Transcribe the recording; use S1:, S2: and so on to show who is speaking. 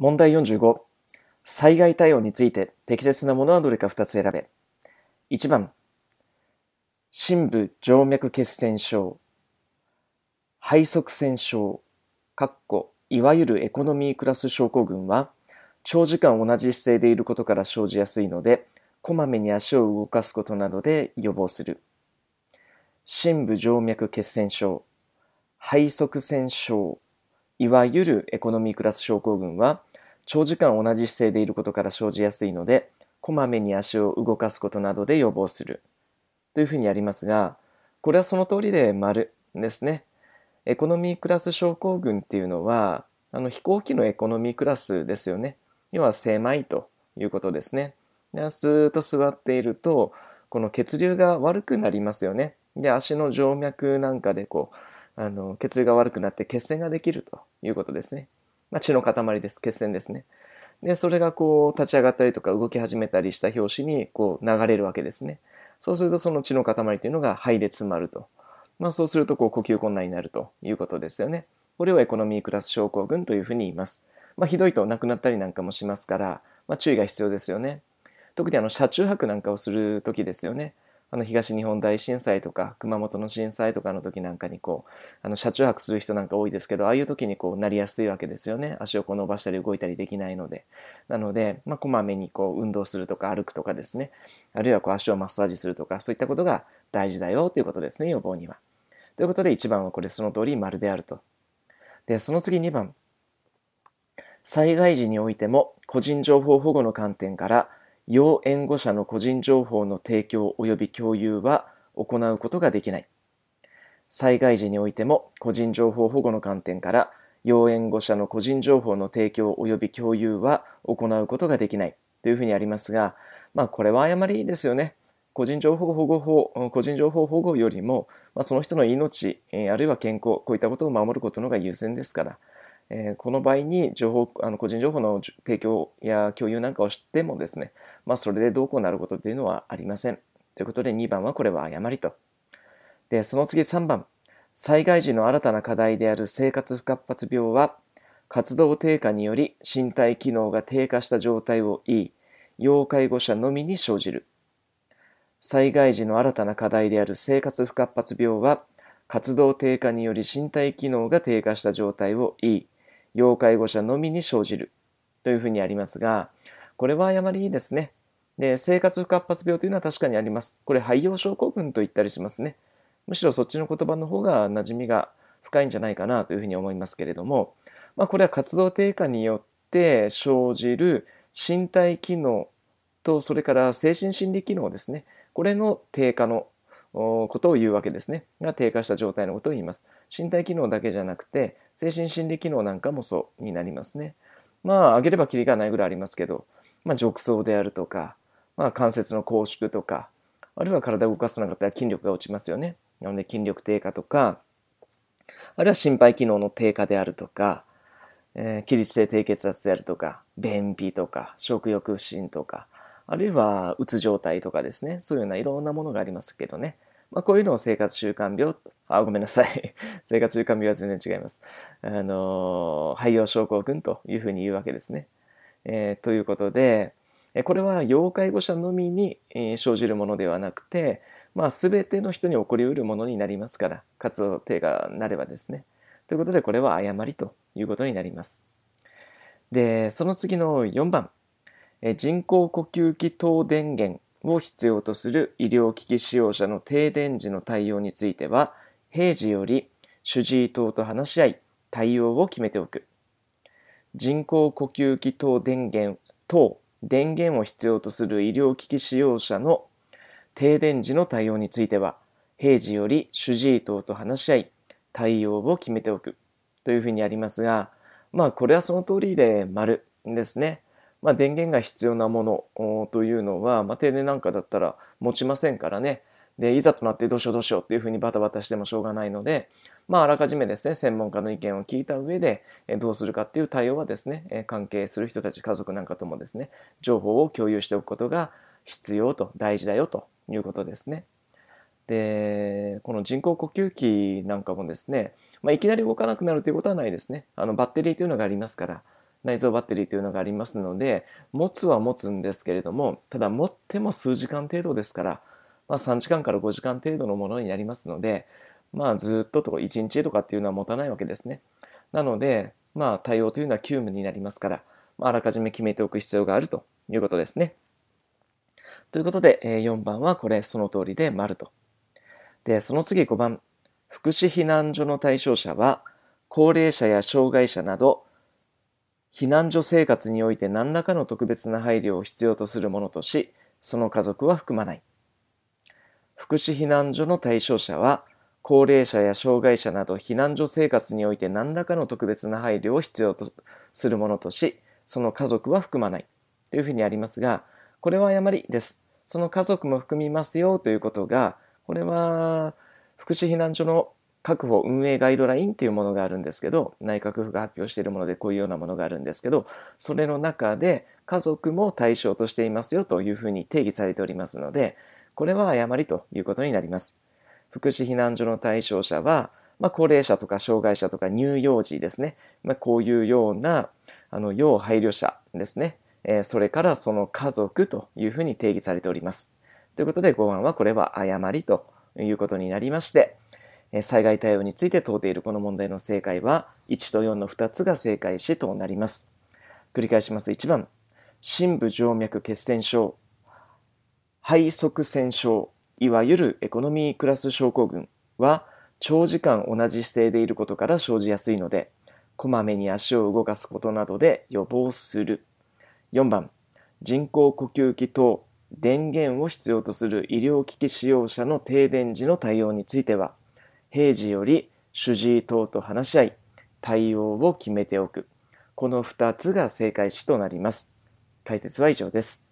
S1: 問題45。災害対応について適切なものはどれか2つ選べ。1番、深部静脈血栓症、肺塞栓症、かっこいわゆるエコノミークラス症候群は、長時間同じ姿勢でいることから生じやすいので、こまめに足を動かすことなどで予防する。深部静脈血栓症、肺塞栓症、いわゆるエコノミークラス症候群は、長時間同じ姿勢でいることから生じやすいので、こまめに足を動かすことなどで予防する。というふうにありますが、これはその通りで丸ですね。エコノミークラス症候群っていうのは、あの飛行機のエコノミークラスですよね。要は狭いということですね。でずっと座っていると、この血流が悪くなりますよね。で、足の静脈なんかでこう、あの血流が悪くなって血栓ができるということですね。まあ、血の塊です。血栓ですね。で、それがこう立ち上がったりとか動き始めたりした拍子にこう流れるわけですね。そうするとその血の塊というのが肺で詰まると。まあ、そうするとこう呼吸困難になるということですよね。これをエコノミークラス症候群というふうに言います。まあ、ひどいと亡くなったりなんかもしますから、まあ、注意が必要ですよね。特にあの車中泊なんかをする時ですよね。あの東日本大震災とか熊本の震災とかの時なんかにこうあの車中泊する人なんか多いですけどああいう時にこうなりやすいわけですよね足をこう伸ばしたり動いたりできないのでなので、まあ、こまめにこう運動するとか歩くとかですねあるいはこう足をマッサージするとかそういったことが大事だよということですね予防には。ということで1番はこれその通り丸であると。でその次2番災害時においても個人情報保護の観点から要援護者の個人情報の提供及び共有は行うことができない。災害時においても個人情報保護の観点から要援護者の個人情報の提供及び共有は行うことができないというふうにありますが、まあこれは誤りですよね。個人情報保護法、個人情報保護よりも、まあ、その人の命、あるいは健康、こういったことを守ることのが優先ですから、えー、この場合に情報あの個人情報の提供や共有なんかをしてもですね、まあ、それでどうこうなることというのはありません。ということで2番はこれは誤りと。で、その次3番。災害時の新たな課題である生活不活発病は活動低下により身体機能が低下した状態を言い、要介護者のみに生じる。災害時の新たな課題である生活不活発病は活動低下により身体機能が低下した状態を言い、要介護者のみに生じるというふうにありますが、これは誤りですね。で、生活不活発病というのは確かにあります。これ、肺葉症候群と言ったりしますね。むしろそっちの言葉の方が馴染みが深いんじゃないかなというふうに思いますけれども、まあ、これは活動低下によって生じる身体機能と、それから精神心理機能ですね。これの低下のことを言うわけですね。が低下した状態のことを言います。身体機能だけじゃなくて、精神心理機能なんかもそうになりますね。まあ、上げればきりがないぐらいありますけど、まあ、褥瘡であるとか、まあ、関節の拘縮とか、あるいは体を動かすなかったら筋力が落ちますよね。なので、筋力低下とか、あるいは心肺機能の低下であるとか、えー、起立性低血圧であるとか、便秘とか、食欲不振とか、あるいはうつ状態とかですね、そういうようないろんなものがありますけどね。まあ、こういうのを生活習慣病、あ、ごめんなさい。生活習慣病は全然違います。あのー、肺葉症候群というふうに言うわけですね。えー、ということで、これは要介護者のみに生じるものではなくて、まあ、全ての人に起こりうるものになりますから、活動低下なればですね。ということで、これは誤りということになります。で、その次の4番。人工呼吸器等電源を必要とする医療機器使用者の停電時の対応については、平時より主治医等と話し合い、対応を決めておく。人工呼吸器等電源等電源を必要とする医療機器使用者の停電時の対応については、平時より主治医等と話し合い、対応を決めておくというふうにありますが、まあこれはその通りで丸ですね。まあ、電源が必要なものというのは、まあ、停電なんかだったら持ちませんからね。で、いざとなってどうしようどうしようっていうふうにバタバタしてもしょうがないので、まあ、あらかじめですね、専門家の意見を聞いた上で、どうするかっていう対応はですね、関係する人たち、家族なんかともですね、情報を共有しておくことが必要と、大事だよということですね。で、この人工呼吸器なんかもですね、まあ、いきなり動かなくなるということはないですね。あの、バッテリーというのがありますから、内蔵バッテリーというのがありますので、持つは持つんですけれども、ただ持っても数時間程度ですから、まあ、3時間から5時間程度のものになりますので、まあ、ずっととか1日とかっていうのは持たないわけですね。なので、まあ、対応というのは急務になりますから、まあ、あらかじめ決めておく必要があるということですね。ということで、4番はこれ、その通りで丸と。で、その次5番。福祉避難所の対象者は、高齢者や障害者など、避難所生活において何らかの特別な配慮を必要とするものとし、その家族は含まない。福祉避難所の対象者は、高齢者や障害者など避難所生活において何らかの特別な配慮を必要とするものとし、その家族は含まない。というふうにありますが、これは誤りです。その家族も含みますよということが、これは福祉避難所の確保運営ガイドラインっていうものがあるんですけど、内閣府が発表しているものでこういうようなものがあるんですけど、それの中で家族も対象としていますよというふうに定義されておりますので、これは誤りということになります。福祉避難所の対象者は、まあ、高齢者とか障害者とか乳幼児ですね、まあ、こういうようなあの要配慮者ですね、えー、それからその家族というふうに定義されております。ということで、5案はこれは誤りということになりまして、災害対応について問うているこの問題の正解は1と4の2つが正解しとなります。繰り返します。1番、深部静脈血栓症、肺側栓症、いわゆるエコノミークラス症候群は長時間同じ姿勢でいることから生じやすいので、こまめに足を動かすことなどで予防する。4番、人工呼吸器等電源を必要とする医療機器使用者の停電時の対応については、平時より主治医等と話し合い、対応を決めておく。この2つが正解詞となります。解説は以上です。